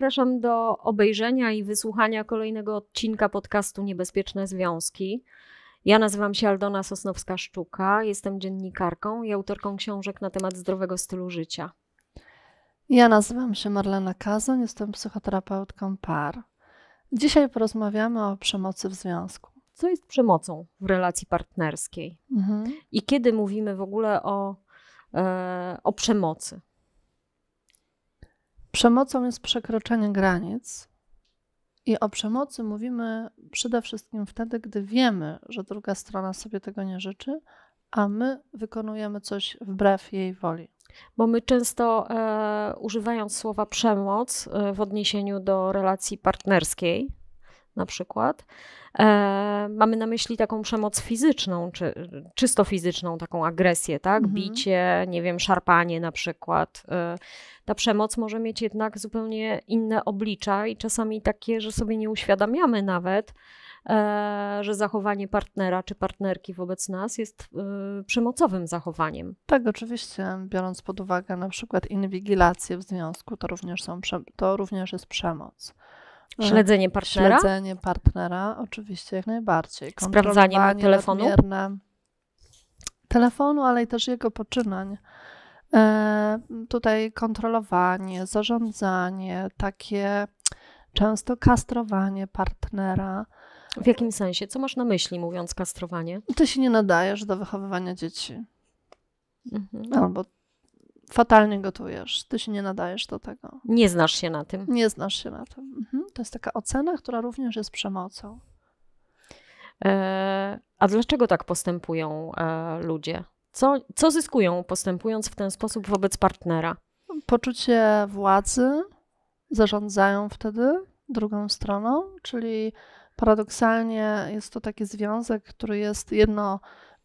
zapraszam do obejrzenia i wysłuchania kolejnego odcinka podcastu Niebezpieczne Związki. Ja nazywam się Aldona Sosnowska-Szczuka, jestem dziennikarką i autorką książek na temat zdrowego stylu życia. Ja nazywam się Marlena Kazon, jestem psychoterapeutką par. Dzisiaj porozmawiamy o przemocy w związku. Co jest przemocą w relacji partnerskiej? Mhm. I kiedy mówimy w ogóle o, e, o przemocy? Przemocą jest przekroczenie granic. I o przemocy mówimy przede wszystkim wtedy, gdy wiemy, że druga strona sobie tego nie życzy, a my wykonujemy coś wbrew jej woli. Bo my często, e, używając słowa przemoc e, w odniesieniu do relacji partnerskiej, na przykład, e, mamy na myśli taką przemoc fizyczną, czy, czysto fizyczną, taką agresję, tak? Mhm. Bicie, nie wiem, szarpanie na przykład. E, ta przemoc może mieć jednak zupełnie inne oblicza i czasami takie, że sobie nie uświadamiamy nawet, e, że zachowanie partnera czy partnerki wobec nas jest e, przemocowym zachowaniem. Tak, oczywiście. Biorąc pod uwagę na przykład inwigilację w związku, to również, są, to również jest przemoc. E, śledzenie partnera? Śledzenie partnera, oczywiście, jak najbardziej. Sprawdzanie telefonu? Telefonu, ale i też jego poczynań tutaj kontrolowanie, zarządzanie, takie często kastrowanie partnera. W jakim sensie? Co masz na myśli, mówiąc kastrowanie? Ty się nie nadajesz do wychowywania dzieci. Mhm. Albo fatalnie gotujesz, ty się nie nadajesz do tego. Nie znasz się na tym. Nie znasz się na tym. Mhm. To jest taka ocena, która również jest przemocą. E, a dlaczego tak postępują e, ludzie? Co, co zyskują postępując w ten sposób wobec partnera? Poczucie władzy zarządzają wtedy drugą stroną, czyli paradoksalnie jest to taki związek, który jest jedno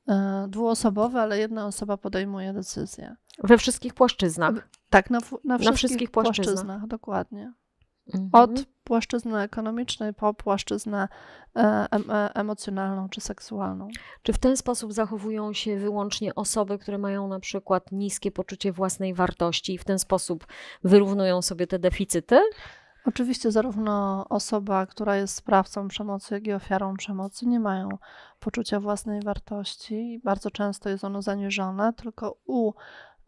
e, dwuosobowy, ale jedna osoba podejmuje decyzję. We wszystkich płaszczyznach. Tak, na, na, wszystkich, na wszystkich płaszczyznach. płaszczyznach dokładnie. Od mhm. płaszczyzny ekonomicznej po płaszczyznę e, e, emocjonalną czy seksualną. Czy w ten sposób zachowują się wyłącznie osoby, które mają na przykład niskie poczucie własnej wartości i w ten sposób wyrównują sobie te deficyty? Oczywiście zarówno osoba, która jest sprawcą przemocy, jak i ofiarą przemocy nie mają poczucia własnej wartości. i Bardzo często jest ono zaniżone, tylko u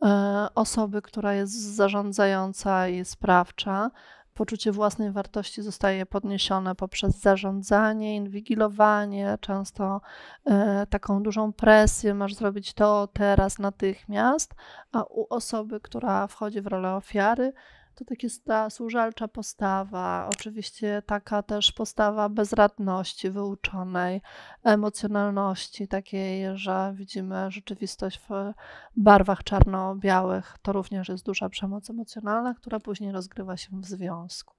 e, osoby, która jest zarządzająca i sprawcza, poczucie własnej wartości zostaje podniesione poprzez zarządzanie, inwigilowanie, często e, taką dużą presję, masz zrobić to teraz, natychmiast, a u osoby, która wchodzi w rolę ofiary, to tak jest ta służalcza postawa, oczywiście taka też postawa bezradności, wyuczonej, emocjonalności, takiej, że widzimy rzeczywistość w barwach czarno-białych. To również jest duża przemoc emocjonalna, która później rozgrywa się w związku.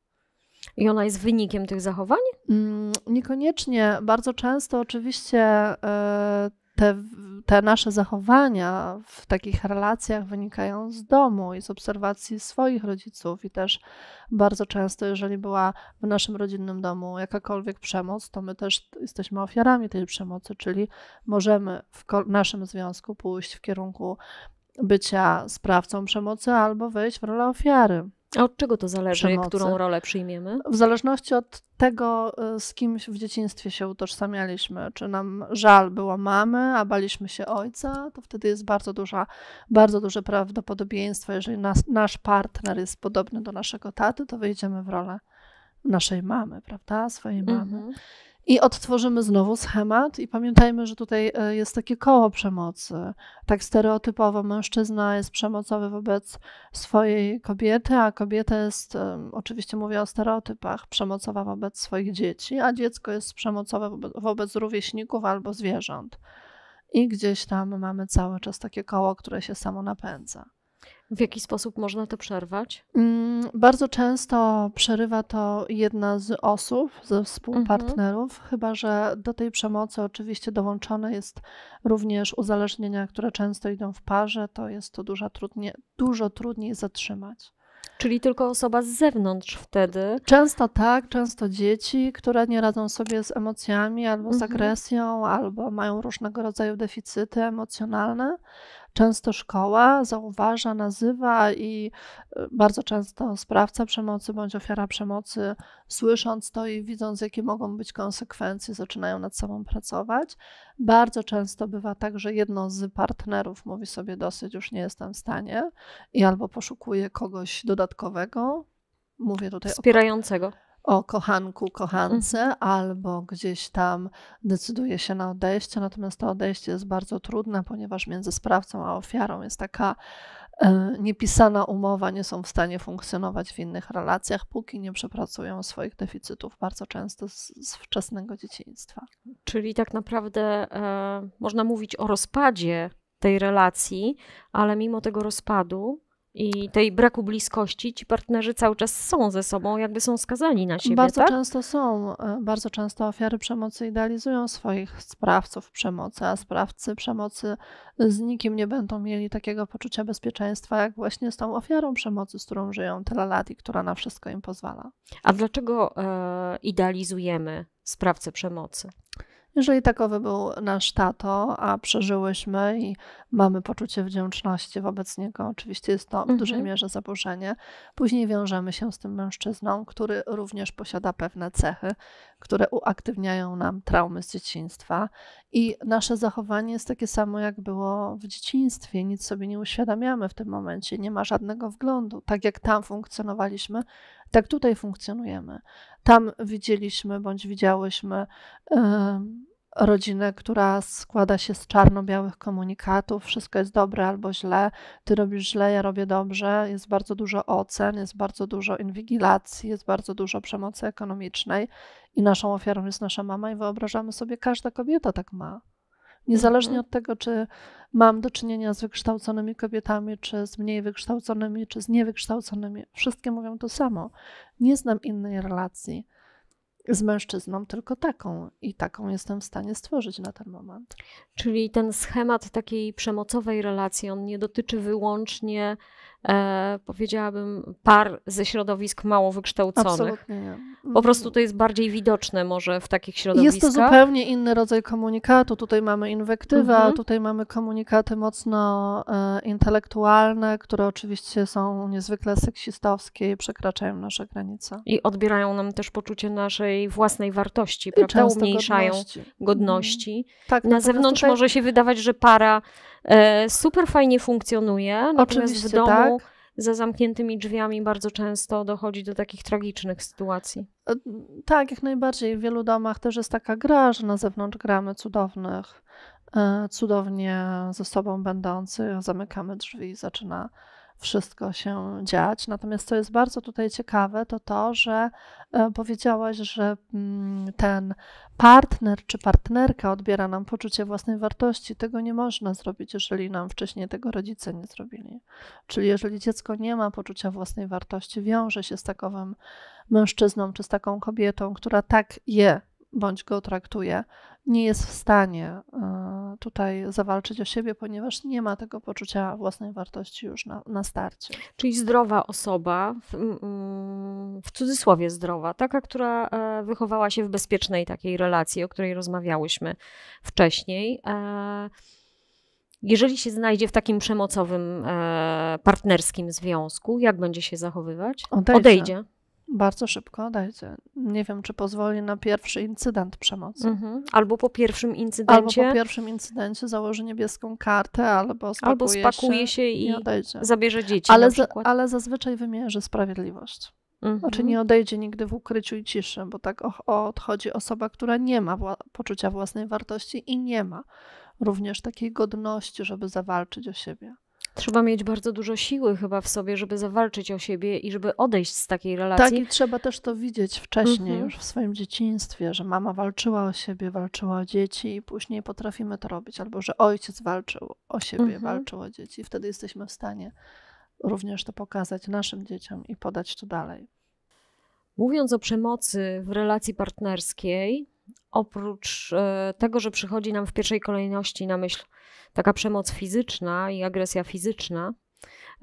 I ona jest wynikiem tych zachowań? Mm, niekoniecznie. Bardzo często oczywiście. Yy, te, te nasze zachowania w takich relacjach wynikają z domu i z obserwacji swoich rodziców, i też bardzo często, jeżeli była w naszym rodzinnym domu jakakolwiek przemoc, to my też jesteśmy ofiarami tej przemocy, czyli możemy w naszym związku pójść w kierunku bycia sprawcą przemocy albo wejść w rolę ofiary. A od czego to zależy, przemocy. którą rolę przyjmiemy? W zależności od tego, y, z kim w dzieciństwie się utożsamialiśmy, czy nam żal było mamy, a baliśmy się ojca, to wtedy jest bardzo, duża, bardzo duże prawdopodobieństwo, jeżeli nas, nasz partner jest podobny do naszego taty, to wejdziemy w rolę naszej mamy, prawda, swojej mamy. Mhm. I odtworzymy znowu schemat i pamiętajmy, że tutaj e, jest takie koło przemocy. Tak stereotypowo mężczyzna jest przemocowy wobec swojej kobiety, a kobieta jest, oczywiście mówię o stereotypach, przemocowa wobec swoich dzieci, a dziecko jest przemocowe wobec, rówieśników albo zwierząt. I gdzieś tam mamy cały czas takie koło, które się samo napędza. W jaki sposób można to przerwać? Mm, bardzo często przerywa to jedna z osób, ze współpartnerów, mhm. chyba że do tej przemocy oczywiście dołączone jest również uzależnienia, które często idą w parze, to jest to dużo, dużo trudniej zatrzymać. Czyli tylko osoba z zewnątrz wtedy? Często tak, często dzieci, które nie radzą sobie z emocjami albo z mhm. agresją, mhm. albo mają różnego rodzaju deficyty emocjonalne często szkoła zauważa, nazywa i e, bardzo często sprawca przemocy bądź ofiara przemocy, słysząc to i widząc, jakie mogą być konsekwencje, zaczynają nad sobą pracować. Bardzo często bywa tak, że jedno z partnerów mówi sobie dosyć, już nie jestem w stanie i albo poszukuje kogoś dodatkowego. Mówię tutaj wspierającego. O o kochanku, kochance, mhm. albo gdzieś tam decyduje się na odejście. Natomiast to odejście jest bardzo trudne, ponieważ między sprawcą a ofiarą jest taka e, niepisana umowa, nie są w stanie funkcjonować w innych relacjach, póki nie przepracują swoich deficytów bardzo często z, z wczesnego dzieciństwa. Czyli tak naprawdę e, można mówić o rozpadzie tej relacji, ale mimo tego rozpadu i tej braku bliskości, ci partnerzy cały czas są ze sobą, jakby są skazani na siebie. Bardzo tak? często są, e, bardzo często ofiary przemocy idealizują swoich sprawców przemocy, a sprawcy przemocy z nikim nie będą mieli takiego poczucia bezpieczeństwa, jak właśnie z tą ofiarą przemocy, z którą żyją tyle lat i która na wszystko im pozwala. A dlaczego e, idealizujemy sprawcę przemocy? Jeżeli takowy był nasz tato, a przeżyłyśmy i mamy poczucie wdzięczności wobec niego, oczywiście jest to w dużej mhm. mierze zaburzenie, później wiążemy się z tym mężczyzną, który również posiada pewne cechy, które uaktywniają nam traumy z dzieciństwa i nasze zachowanie jest takie samo, jak było w dzieciństwie. Nic sobie nie uświadamiamy w tym momencie, nie ma żadnego wglądu. Tak jak tam funkcjonowaliśmy, tak tutaj funkcjonujemy. Tam widzieliśmy bądź widziałyśmy rodzinę, która składa się z czarno-białych komunikatów, wszystko jest dobre albo źle, ty robisz źle, ja robię dobrze, jest bardzo dużo ocen, jest bardzo dużo inwigilacji, jest bardzo dużo przemocy ekonomicznej i naszą ofiarą jest nasza mama i wyobrażamy sobie, każda kobieta tak ma. Niezależnie mhm. od tego, czy mam do czynienia z wykształconymi kobietami, czy z mniej wykształconymi, czy z niewykształconymi, wszystkie mówią to samo. Nie znam innej relacji z mężczyzną, tylko taką i taką jestem w stanie stworzyć na ten moment. Czyli ten schemat takiej przemocowej relacji, on nie dotyczy wyłącznie e, powiedziałabym, par ze środowisk mało wykształconych. Absolutnie Po prostu to jest bardziej widoczne może w takich środowiskach. Jest to zupełnie inny rodzaj komunikatu. Tutaj mamy inwektywę, mhm. tutaj mamy komunikaty mocno e, intelektualne, które oczywiście są niezwykle seksistowskie i przekraczają nasze granice. I odbierają nam też poczucie naszej własnej wartości, I prawda? Umniejszają godności. godności. Mhm. Tak, na zewnątrz tutaj... może się wydawać, że para E, super fajnie funkcjonuje, natomiast Oczywiście, w domu tak. za zamkniętymi drzwiami bardzo często dochodzi do takich tragicznych sytuacji. E, tak, jak najbardziej. W wielu domach też jest taka gra, że na zewnątrz gramy cudownych, e, cudownie ze sobą będących, zamykamy drzwi, zaczyna wszystko się dziać. Natomiast co jest bardzo tutaj ciekawe, to to, że e, powiedziałaś, że mm, ten partner czy partnerka odbiera nam poczucie własnej wartości. Tego nie można zrobić, jeżeli nam wcześniej tego rodzice nie zrobili. Czyli jeżeli dziecko nie ma poczucia własnej wartości, wiąże się z takowym mężczyzną czy z taką kobietą, która tak je bądź go traktuje, nie jest w stanie e, tutaj zawalczyć o siebie, ponieważ nie ma tego poczucia własnej wartości już na, na starcie. Czyli zdrowa osoba, w, mm, mm, w cudzysłowie zdrowa, taka, która e, wychowała się w bezpiecznej takiej relacji, o której rozmawiałyśmy wcześniej. E, jeżeli się znajdzie w takim przemocowym partnerskim związku, jak będzie się zachowywać? Odejdzie. Odejdzie. Bardzo szybko, dajcie. Nie wiem, czy pozwoli na pierwszy incydent przemocy. Mhm. Albo po pierwszym incydencie. Albo po pierwszym incydencie założy niebieską kartę, albo spakuje, albo spakuje się, i, i zabierze dzieci. Ale, za, ale zazwyczaj wymierzy sprawiedliwość. Znaczy, mhm. Znaczy nie odejdzie nigdy w ukryciu i ciszy, bo tak odchodzi osoba, która nie ma wła poczucia własnej wartości i nie ma również takiej godności, żeby zawalczyć o siebie. Trzeba mieć bardzo dużo siły chyba w sobie, żeby zawalczyć o siebie i żeby odejść z takiej relacji. Tak, i trzeba też to widzieć wcześniej, mhm. już w swoim dzieciństwie, że mama walczyła o siebie, walczyła o dzieci i później potrafimy to robić, albo że ojciec walczył o siebie, mhm. walczył o dzieci. I wtedy jesteśmy w stanie również to pokazać naszym dzieciom i podać to dalej. Mówiąc o przemocy w relacji partnerskiej, oprócz e, tego, że przychodzi nam w pierwszej kolejności na myśl taka przemoc fizyczna i agresja fizyczna,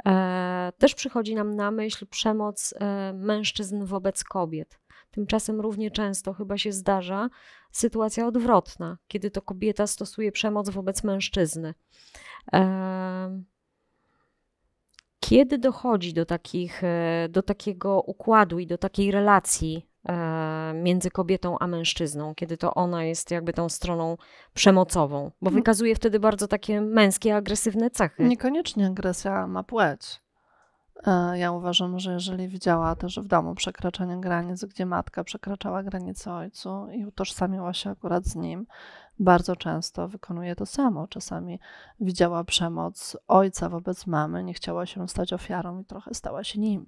e, też przychodzi nam na myśl przemoc e, mężczyzn wobec kobiet. Tymczasem równie często chyba się zdarza sytuacja odwrotna, kiedy to kobieta stosuje przemoc wobec mężczyzny. Kiedy dochodzi do, takich, do takiego układu i do takiej relacji E, między kobietą a mężczyzną, kiedy to ona jest jakby tą stroną przemocową, bo mhm. wykazuje wtedy bardzo takie męskie, agresywne cechy. Niekoniecznie agresja ma płeć. E, ja uważam, że jeżeli widziała też w domu przekraczanie granic, gdzie matka przekraczała granice ojcu i utożsamiła się akurat z nim, bardzo często wykonuje to samo. Czasami widziała przemoc ojca wobec mamy, nie chciała się stać ofiarą i trochę stała się nim.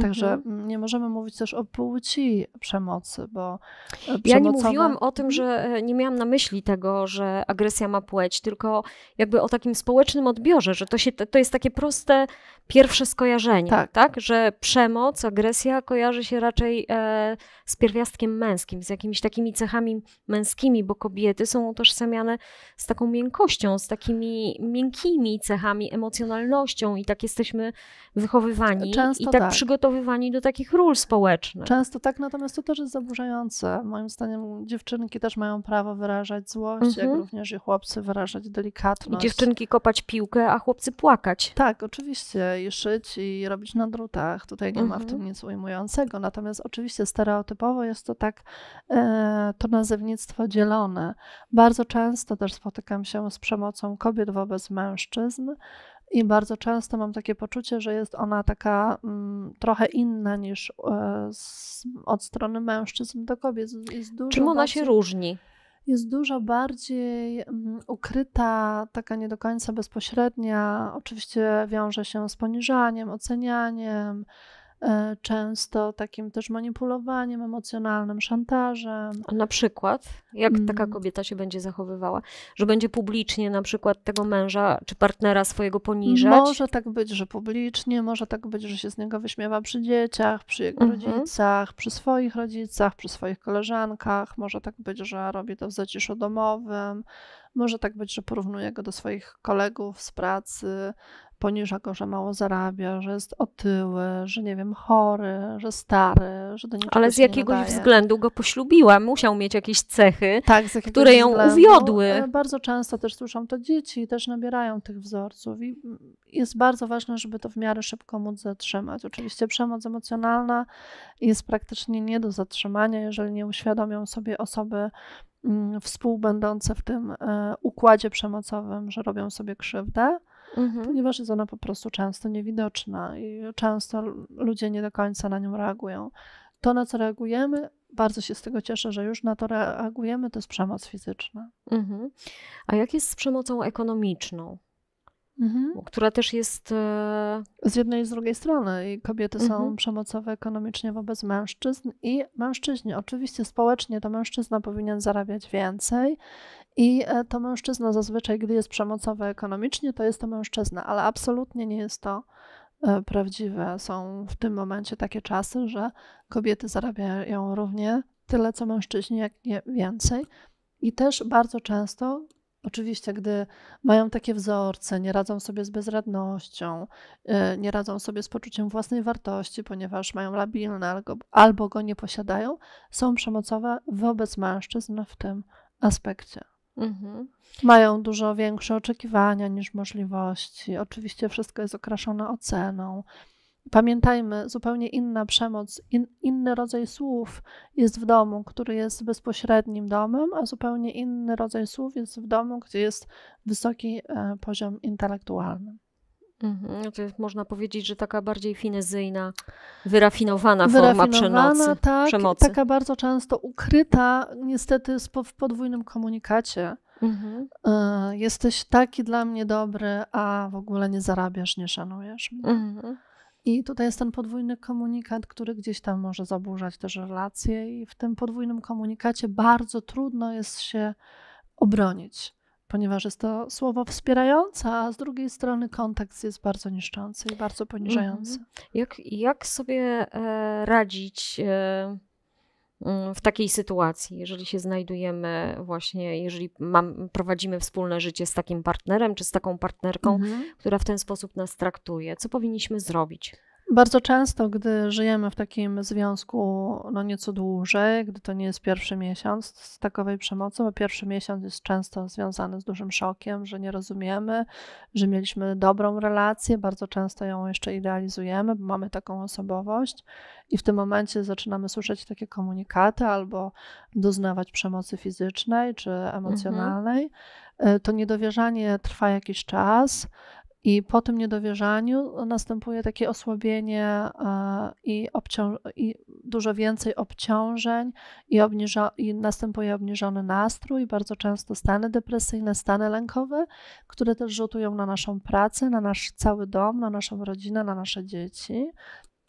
Także mhm. nie możemy mówić też o płci przemocy, bo przemocowe... Ja nie mówiłam o tym, mhm. że e, nie miałam na myśli tego, że agresja ma płeć, tylko jakby o takim społecznym odbiorze, że to, się, to jest takie proste pierwsze skojarzenie, tak? tak? Że przemoc, agresja kojarzy się raczej e, z pierwiastkiem męskim, z jakimiś takimi cechami męskimi, bo kobiety są utożsamiane z taką miękkością, z takimi miękkimi cechami, emocjonalnością i tak jesteśmy wychowywani Często i tak, tak. przygotowani przygotowywani do takich ról społecznych. Często tak, natomiast to też jest zaburzające. Moim zdaniem dziewczynki też mają prawo wyrażać złość, mhm. jak również i chłopcy wyrażać delikatność. I dziewczynki kopać piłkę, a chłopcy płakać. Tak, oczywiście. I szyć, i robić na drutach. Tutaj nie mhm. ma w tym mhm. nic ujmującego. Natomiast oczywiście stereotypowo jest to tak, e, to nazewnictwo dzielone. Bardzo często też spotykam się z przemocą kobiet wobec mężczyzn, i bardzo często mam takie poczucie, że jest ona taka mm, trochę inna niż e, z, od strony mężczyzn do kobiet. Jest dużo Czym ona bardziej, się różni? Jest dużo bardziej mm, ukryta, taka nie do końca bezpośrednia. Oczywiście wiąże się z poniżaniem, ocenianiem, E, często takim też manipulowaniem emocjonalnym, szantażem. A na przykład, jak taka mm. kobieta się będzie zachowywała? Że będzie publicznie na przykład tego męża czy partnera swojego poniżać? Może tak być, że publicznie, może tak być, że się z niego wyśmiewa przy dzieciach, przy jego mhm. rodzicach, przy swoich rodzicach, przy swoich koleżankach. Może tak być, że robi to w zaciszu domowym. Może tak być, że porównuje go do swoich kolegów z pracy, poniża go, że mało zarabia, że jest otyły, że nie wiem, chory, że stary, że do niczego Ale z jakiegoś względu go poślubiła, musiał mieć jakieś cechy, tak, które ją względu. uwiodły. E, bardzo często też słyszą to dzieci, też nabierają tych wzorców i jest bardzo ważne, żeby to w miarę szybko móc zatrzymać. Oczywiście przemoc emocjonalna jest praktycznie nie do zatrzymania, jeżeli nie uświadomią sobie osoby, mm, współbędące w tym e, układzie przemocowym, że robią sobie krzywdę mhm. ponieważ jest ona po prostu często niewidoczna i często ludzie nie do końca na nią reagują. To, na co reagujemy, bardzo się z tego cieszę, że już na to reagujemy, to jest przemoc fizyczna. Mhm. A jak jest z przemocą ekonomiczną? Mhm. Która też jest. E, z jednej i z drugiej strony. I kobiety mhm. są przemocowe ekonomicznie wobec mężczyzn i mężczyźni. Oczywiście społecznie to mężczyzna powinien zarabiać więcej i e, to mężczyzna zazwyczaj, gdy jest przemocowy ekonomicznie, to jest to mężczyzna, ale absolutnie nie jest to e, prawdziwe. Są w tym momencie takie czasy, że kobiety zarabiają równie tyle co mężczyźni, jak nie więcej. I też bardzo często, oczywiście, gdy mają takie wzorce, nie radzą sobie z bezradnością, e, nie radzą sobie z poczuciem własnej wartości, ponieważ mają labilne albo, albo go nie posiadają, są przemocowe wobec mężczyzn w tym aspekcie. Mhm. Mają dużo większe oczekiwania niż możliwości. Oczywiście wszystko jest okraszone oceną. Pamiętajmy, zupełnie inna przemoc, in, inny rodzaj słów jest w domu, który jest bezpośrednim domem, a zupełnie inny rodzaj słów jest w domu, gdzie jest wysoki e, poziom intelektualny. Mhm, znaczy można powiedzieć, że taka bardziej finezyjna, wyrafinowana, wyrafinowana forma przemocy, tak, przemocy. Taka bardzo często ukryta niestety w podwójnym komunikacie. Mhm. E, jesteś taki dla mnie dobry, a w ogóle nie zarabiasz, nie szanujesz mnie. Mhm. I tutaj jest ten podwójny komunikat, który gdzieś tam może zaburzać też relacje, i w tym podwójnym komunikacie bardzo trudno jest się obronić ponieważ jest to słowo wspierające, a z drugiej strony kontekst jest bardzo niszczący i bardzo poniżający. Mhm. Jak, jak sobie e, radzić e, mm, w takiej sytuacji, jeżeli się znajdujemy właśnie, jeżeli mam, prowadzimy wspólne życie z takim partnerem czy z taką partnerką, mhm. która w ten sposób nas traktuje, co powinniśmy zrobić? Bardzo często, gdy żyjemy w takim związku no nieco dłużej, gdy to nie jest pierwszy miesiąc z takowej przemocy, bo pierwszy miesiąc jest często związany z dużym szokiem, że nie rozumiemy, że mieliśmy dobrą relację, bardzo często ją jeszcze idealizujemy, bo mamy taką osobowość i w tym momencie zaczynamy słyszeć takie komunikaty albo doznawać przemocy fizycznej czy mhm. emocjonalnej. Mhm. To niedowierzanie trwa jakiś czas i po tym niedowierzaniu następuje takie osłabienie e, i, obcią- i dużo więcej obciążeń, i, obniża- i następuje obniżony nastrój, bardzo często stany depresyjne, stany lękowe, które też rzutują na naszą pracę, na nasz cały dom, na naszą rodzinę, na nasze dzieci.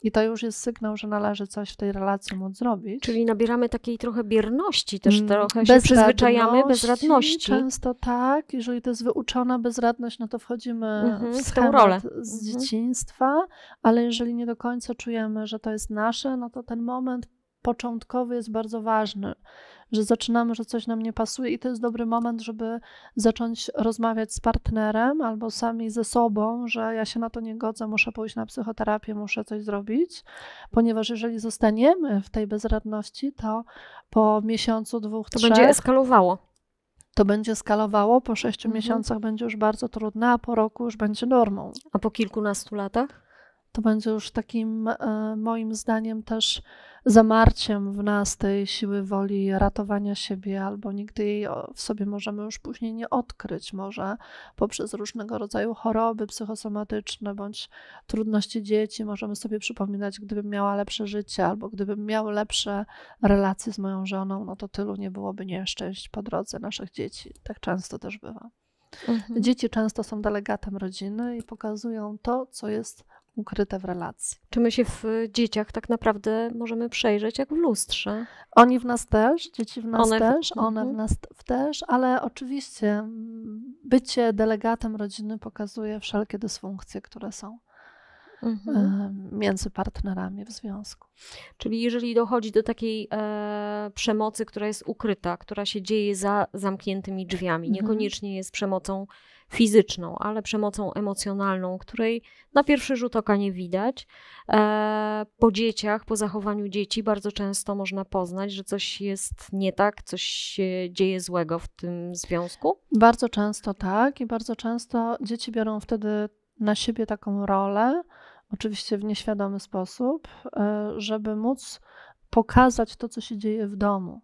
I to już jest sygnał, że należy coś w tej relacji móc zrobić. Czyli nabieramy takiej trochę bierności, też mm, trochę się przyzwyczajamy, bezradności. Często tak, jeżeli to jest wyuczona bezradność, no to wchodzimy mhm, w, w tę rolę z mhm. dzieciństwa, ale jeżeli nie do końca czujemy, że to jest nasze, no to ten moment początkowy jest bardzo ważny, że zaczynamy, że coś nam nie pasuje i to jest dobry moment, żeby zacząć rozmawiać z partnerem albo sami ze sobą, że ja się na to nie godzę, muszę pójść na psychoterapię, muszę coś zrobić, ponieważ jeżeli zostaniemy w tej bezradności, to po miesiącu, dwóch, to trzech... To będzie eskalowało to będzie skalowało, po sześciu mhm. miesiącach będzie już bardzo trudne, a po roku już będzie normą. A po kilkunastu latach? to będzie już takim e, moim zdaniem też zamarciem w nas tej siły woli ratowania siebie, albo nigdy jej w sobie możemy już później nie odkryć. Może poprzez różnego rodzaju choroby psychosomatyczne bądź trudności dzieci możemy sobie przypominać, gdybym miała lepsze życie, albo gdybym miał lepsze relacje z moją żoną, no to tylu nie byłoby nieszczęść po drodze naszych dzieci. Tak często też bywa. Mhm. Dzieci często są delegatem rodziny i pokazują to, co jest ukryte w relacji. Czy my się w dzieciach tak naprawdę możemy przejrzeć jak w lustrze? Oni w nas też, dzieci w nas one też, w... one w mhm. nas też, ale oczywiście bycie delegatem rodziny pokazuje wszelkie dysfunkcje, które są. Mhm. między partnerami w związku. Czyli jeżeli dochodzi do takiej e, przemocy, która jest ukryta, która się dzieje za zamkniętymi drzwiami, mhm. niekoniecznie jest przemocą fizyczną, ale przemocą emocjonalną, której na pierwszy rzut oka nie widać. E, po dzieciach, po zachowaniu dzieci bardzo często można poznać, że coś jest nie tak, coś się dzieje złego w tym związku. Bardzo często tak i bardzo często dzieci biorą wtedy na siebie taką rolę, oczywiście w nieświadomy sposób, e, żeby móc pokazać to, co się dzieje w domu.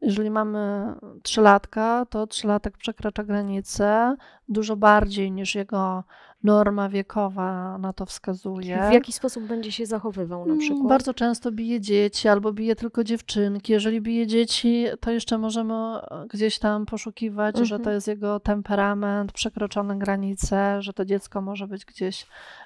Jeżeli mamy trzylatka, to trzylatek przekracza granicę, dużo bardziej niż jego norma wiekowa na to wskazuje. W jaki sposób będzie się zachowywał na mm, przykład? Bardzo często bije dzieci albo bije tylko dziewczynki. Jeżeli bije dzieci, to jeszcze możemy e, gdzieś tam poszukiwać, mhm. że to mhm. jest jego temperament, przekroczone granice, że to dziecko może być gdzieś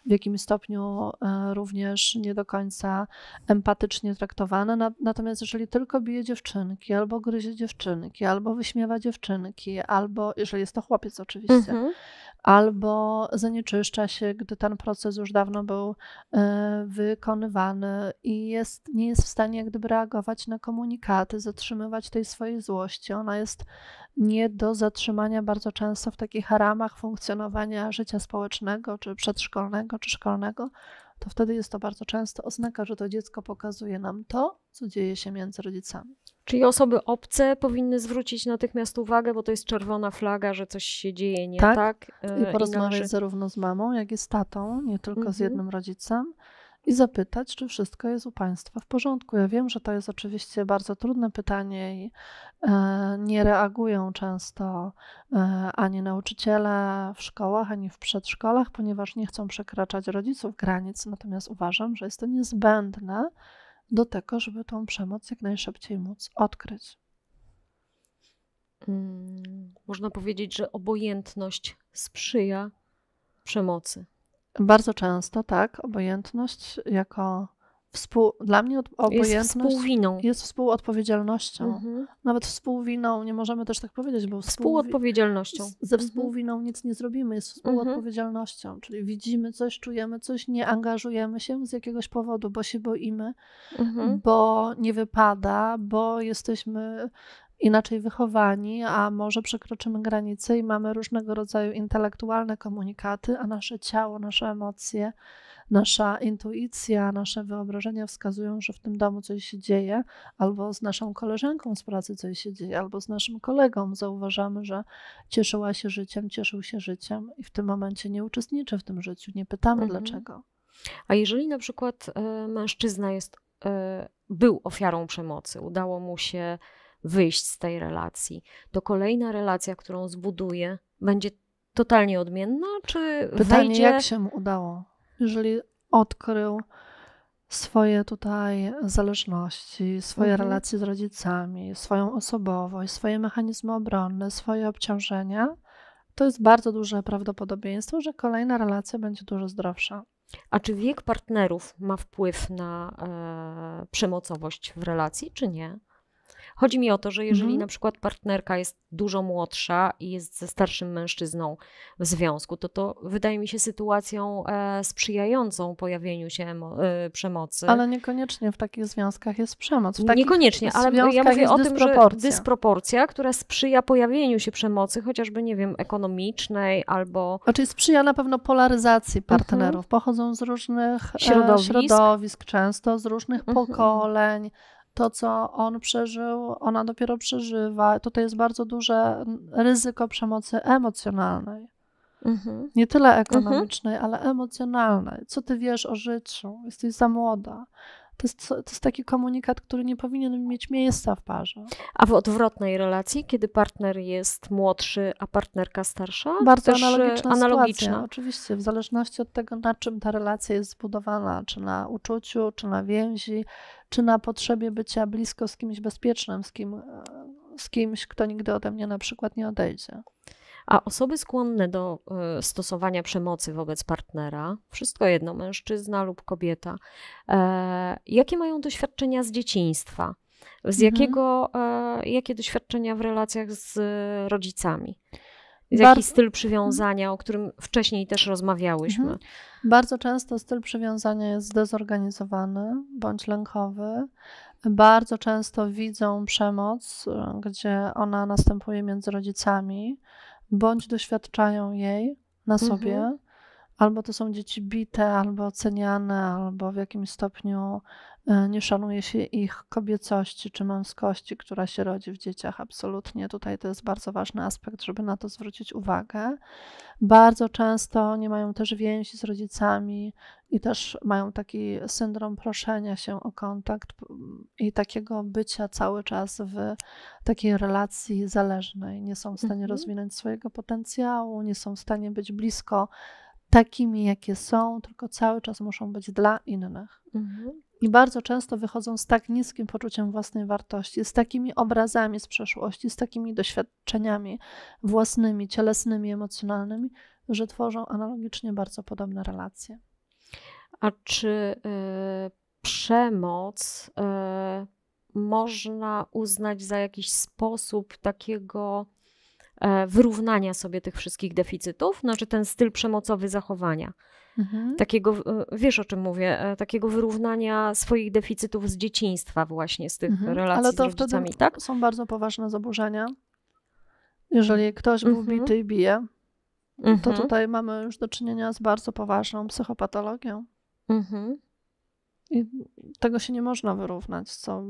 w jakimś stopniu e, również nie do końca empatycznie traktowane. Natomiast jeżeli tylko bije dziewczynki, albo gryzie dziewczynki, albo wyśmiewa dziewczynki, albo jeżeli jest to chłopiec oczywiście, Mhm. Albo zanieczyszcza się, gdy ten proces już dawno był e, wykonywany i jest, nie jest w stanie jak gdyby reagować na komunikaty, zatrzymywać tej swojej złości. Ona jest nie do zatrzymania bardzo często w takich ramach funkcjonowania życia społecznego, czy przedszkolnego, czy szkolnego to wtedy jest to bardzo często oznaka, że to dziecko pokazuje nam to, co dzieje się między rodzicami. Czyli osoby obce powinny zwrócić natychmiast uwagę, bo to jest czerwona flaga, że coś się dzieje nie tak. tak? I e, porozmawiać inaczej. zarówno z mamą, jak i z tatą, nie tylko z mhm. jednym rodzicem i zapytać, czy wszystko jest u Państwa w porządku. Ja wiem, że to jest oczywiście bardzo trudne pytanie i e, nie reagują często e, ani nauczyciele w szkołach, ani w przedszkolach, ponieważ nie chcą przekraczać rodziców granic. Natomiast uważam, że jest to niezbędne do tego, żeby tą przemoc jak najszybciej móc odkryć. Mm, można powiedzieć, że obojętność sprzyja przemocy. Bardzo często, tak. Obojętność jako współ, dla mnie obojętność jest współwiną. Jest współodpowiedzialnością. Mhm. Nawet współwiną, nie możemy też tak powiedzieć, bo współodpowiedzialnością. Ze mhm. współwiną mhm. nic nie zrobimy, jest mhm. współodpowiedzialnością, mhm. czyli widzimy coś, czujemy coś, nie angażujemy się z jakiegoś powodu, bo się boimy, mhm. bo nie wypada, bo jesteśmy inaczej wychowani, a może przekroczymy granice i mamy różnego rodzaju intelektualne komunikaty, a nasze ciało, nasze emocje, nasza intuicja, nasze wyobrażenia wskazują, że w tym domu coś się dzieje, albo z naszą koleżanką z pracy coś się dzieje, albo z naszym kolegą zauważamy, że cieszyła się życiem, cieszył się życiem i w tym momencie nie uczestniczy w tym życiu, nie pytamy mhm. dlaczego. A jeżeli na przykład e, mężczyzna jest, e, był ofiarą przemocy, udało mu się wyjść z tej relacji, to kolejna relacja, którą zbuduję, będzie totalnie odmienna, czy Pytanie, wejdzie... jak się mu udało? Jeżeli odkrył swoje tutaj zależności, swoje mhm. relacje z rodzicami, swoją osobowość, swoje mechanizmy obronne, swoje obciążenia, to jest bardzo duże prawdopodobieństwo, że kolejna relacja będzie dużo zdrowsza. A czy wiek partnerów ma wpływ na e, przemocowość w relacji, czy nie? Chodzi mi o to, że jeżeli mhm. na przykład partnerka jest dużo młodsza i jest ze starszym mężczyzną w związku, to to wydaje mi się sytuacją e, sprzyjającą pojawieniu się emo, e, przemocy. Ale niekoniecznie w takich związkach jest przemoc. niekoniecznie, ale ja mówię o tym, dysproporcja. że dysproporcja, która sprzyja pojawieniu się przemocy, chociażby, nie wiem, ekonomicznej albo... Znaczy sprzyja na pewno polaryzacji mhm. partnerów. Mhm. Pochodzą z różnych e, środowisk. E, środowisk, często z różnych mhm. pokoleń, to, co on przeżył, ona dopiero przeżywa. Tutaj jest bardzo duże ryzyko przemocy emocjonalnej. Mhm. Nie tyle mhm. ekonomicznej, mhm. ale emocjonalnej. Co ty wiesz o życiu? Jesteś za młoda. To jest, to jest taki komunikat, który nie powinien mieć miejsca w parze. A w odwrotnej relacji, kiedy partner jest młodszy, a partnerka starsza? Bardzo e, analogiczna, analogiczna. Sytuacja, oczywiście, w zależności od tego, na czym ta relacja jest zbudowana, czy na uczuciu, czy na więzi, czy na potrzebie bycia blisko z kimś bezpiecznym, z, kim, e, z kimś, kto nigdy ode mnie na przykład nie odejdzie. A osoby skłonne do e, stosowania przemocy wobec partnera, wszystko jedno, mężczyzna lub kobieta, e, jakie mają doświadczenia z dzieciństwa? Z mhm. jakiego, e, jakie doświadczenia w relacjach z rodzicami? Z jaki styl przywiązania, mhm. o którym wcześniej też rozmawiałyśmy? Mhm. Bardzo często styl przywiązania jest zdezorganizowany bądź lękowy. Bardzo często widzą przemoc, gdzie ona następuje między rodzicami, bądź doświadczają jej na mhm. sobie, mhm albo to są dzieci bite, albo oceniane, albo w jakimś stopniu e, nie szanuje się ich kobiecości czy męskości, która się rodzi w dzieciach. Absolutnie tutaj to jest bardzo ważny aspekt, żeby na to zwrócić uwagę. Bardzo często nie mają też więzi z rodzicami i też mają taki syndrom proszenia się o kontakt i takiego bycia cały czas w takiej relacji zależnej. Nie są w stanie mhm. rozwinąć swojego potencjału, nie są w stanie być blisko takimi, jakie są, tylko cały czas muszą być dla innych. Mhm. I bardzo często wychodzą z tak niskim poczuciem własnej wartości, z takimi obrazami z przeszłości, z takimi doświadczeniami własnymi, cielesnymi, emocjonalnymi, że tworzą analogicznie bardzo podobne relacje. A czy y, przemoc y, można uznać za jakiś sposób takiego E, wyrównania sobie tych wszystkich deficytów, znaczy ten styl przemocowy zachowania. Mhm. Takiego, e, wiesz o czym mówię, e, takiego wyrównania swoich deficytów z dzieciństwa właśnie, z tych mhm. relacji Ale to z rodzicami, tak? są bardzo poważne zaburzenia. Jeżeli mm. ktoś był mhm. bity i bije, to mhm. tutaj mamy już do czynienia z bardzo poważną psychopatologią. Mhm. I tego się nie można wyrównać, co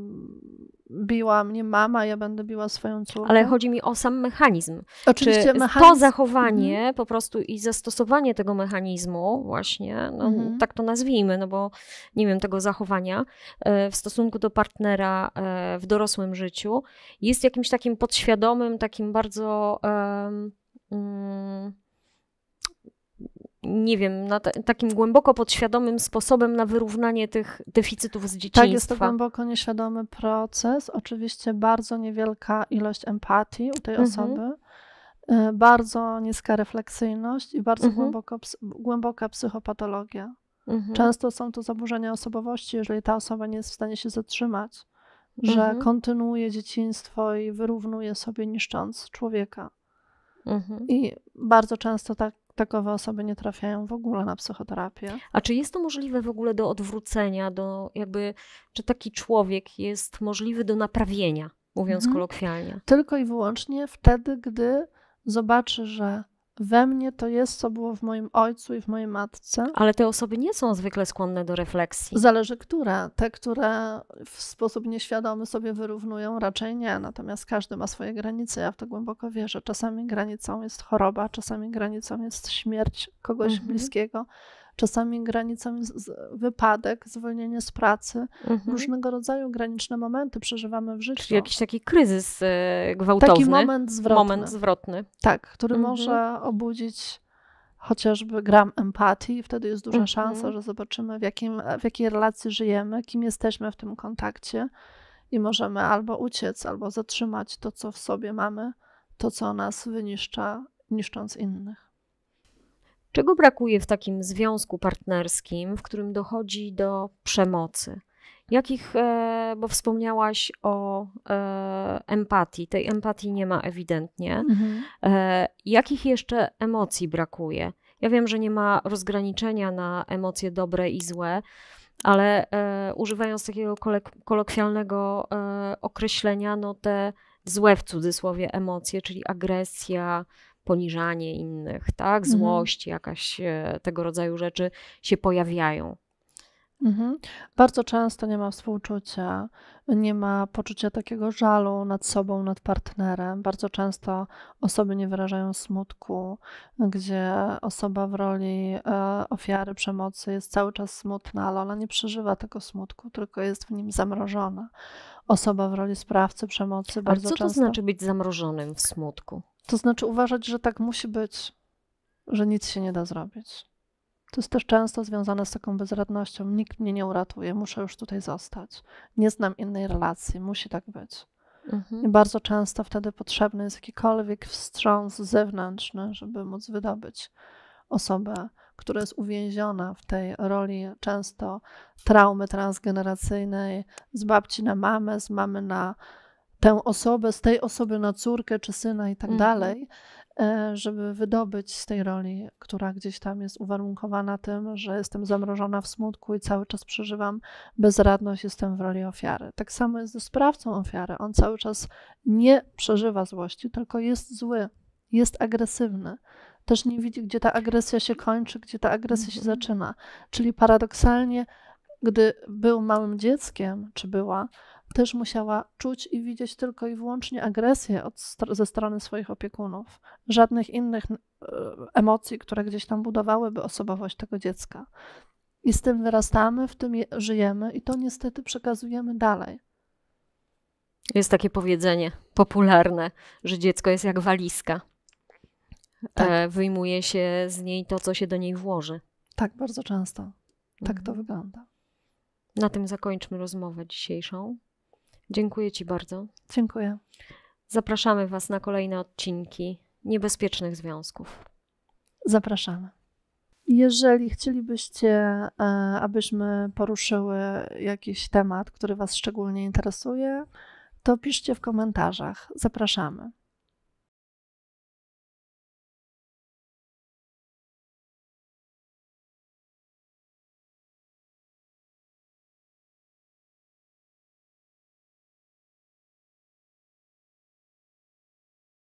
biła mnie mama, ja będę biła swoją córkę. Ale chodzi mi o sam mechanizm. Oczywiście Czy mechanizm... to mhm. zachowanie po prostu i zastosowanie tego mechanizmu właśnie, no, mhm. tak to nazwijmy, no bo nie wiem, tego zachowania e, w stosunku do partnera e, w dorosłym życiu jest jakimś takim podświadomym, takim bardzo... Um, um, nie wiem, na takim głęboko podświadomym sposobem na wyrównanie tych deficytów z dzieciństwa. Tak, jest to głęboko nieświadomy proces. Oczywiście bardzo niewielka ilość empatii u tej mhm. osoby, e, bardzo niska refleksyjność i bardzo mhm. głęboko, głęboka psychopatologia. Mhm. Często są to zaburzenia osobowości, jeżeli ta osoba nie jest w stanie się zatrzymać, że mhm. kontynuuje dzieciństwo i wyrównuje sobie niszcząc człowieka. Mhm. I bardzo często tak, takowe osoby nie trafiają w ogóle na psychoterapię. A czy jest to możliwe w ogóle do odwrócenia, do jakby, czy taki człowiek jest możliwy do naprawienia, mówiąc mhm. kolokwialnie? Tylko i wyłącznie wtedy, gdy zobaczy, że we mnie to jest, co było w moim ojcu i w mojej matce. Ale te osoby nie są zwykle skłonne do refleksji. Zależy które. Te, które w sposób nieświadomy sobie wyrównują, raczej nie. Natomiast każdy ma swoje granice. Ja w to głęboko wierzę. Czasami granicą jest choroba, czasami granicą jest śmierć kogoś mhm. bliskiego. Czasami granicami wypadek, zwolnienie z pracy, mhm. różnego rodzaju graniczne momenty przeżywamy w życiu. Czyli jakiś taki kryzys e, gwałtowny. Taki moment zwrotny. Moment zwrotny. Tak, który mhm. może obudzić chociażby gram empatii, wtedy jest duża mhm. szansa, że zobaczymy w, jakim, w jakiej relacji żyjemy, kim jesteśmy w tym kontakcie i możemy albo uciec, albo zatrzymać to, co w sobie mamy, to, co nas wyniszcza, niszcząc innych. Czego brakuje w takim związku partnerskim, w którym dochodzi do przemocy? Jakich, e, bo wspomniałaś o e, empatii, tej empatii nie ma ewidentnie. Mhm. E, jakich jeszcze emocji brakuje? Ja wiem, że nie ma rozgraniczenia na emocje dobre i złe, ale używając takiego kolokwialnego określenia, no te złe w cudzysłowie emocje, czyli agresja, poniżanie innych, tak? Mhm. Złość, mhm. jakaś e, tego rodzaju rzeczy się pojawiają. Mhm. Bardzo często nie ma współczucia, nie ma poczucia takiego żalu nad sobą, nad partnerem. Bardzo często osoby nie wyrażają smutku, gdzie osoba w roli e, ofiary przemocy jest cały czas smutna, ale ona nie przeżywa tego smutku, tylko jest w nim zamrożona osoba w roli sprawcy przemocy bardzo często. co to znaczy być zamrożonym w smutku? To znaczy uważać, że tak musi być, że nic się nie da zrobić. To jest też często związane z taką bezradnością. Nikt mnie nie uratuje, muszę już tutaj zostać. Nie znam innej relacji, musi tak być. Mhm. I bardzo często wtedy potrzebny jest jakikolwiek wstrząs zewnętrzny, żeby móc wydobyć osobę która jest uwięziona w tej roli często traumy transgeneracyjnej z babci na mamę, z mamy na tę osobę, z tej osoby na córkę czy syna i tak mhm. dalej, e, żeby wydobyć z tej roli, która gdzieś tam jest uwarunkowana tym, że jestem zamrożona w smutku i cały czas przeżywam bezradność, jestem w roli ofiary. Tak samo jest ze sprawcą ofiary. On cały czas nie przeżywa złości, tylko jest zły, jest agresywny też nie widzi, gdzie ta agresja się kończy, gdzie ta agresja się mhm. zaczyna. Czyli paradoksalnie, gdy był małym dzieckiem, czy była, też musiała czuć i widzieć tylko i wyłącznie agresję od, ze strony swoich opiekunów, żadnych innych e, emocji, które gdzieś tam budowałyby osobowość tego dziecka. I z tym wyrastamy, w tym żyjemy i to niestety przekazujemy dalej. Jest takie powiedzenie popularne, że dziecko jest jak walizka tak. E, wyjmuje się z niej to, co się do niej włoży. Tak, bardzo często. Tak mhm. to wygląda. Na tym zakończmy rozmowę dzisiejszą. Dziękuję Ci bardzo. Dziękuję. Zapraszamy Was na kolejne odcinki niebezpiecznych związków. Zapraszamy. Jeżeli chcielibyście, e, abyśmy poruszyły jakiś temat, który Was szczególnie interesuje, to piszcie w komentarzach. Zapraszamy.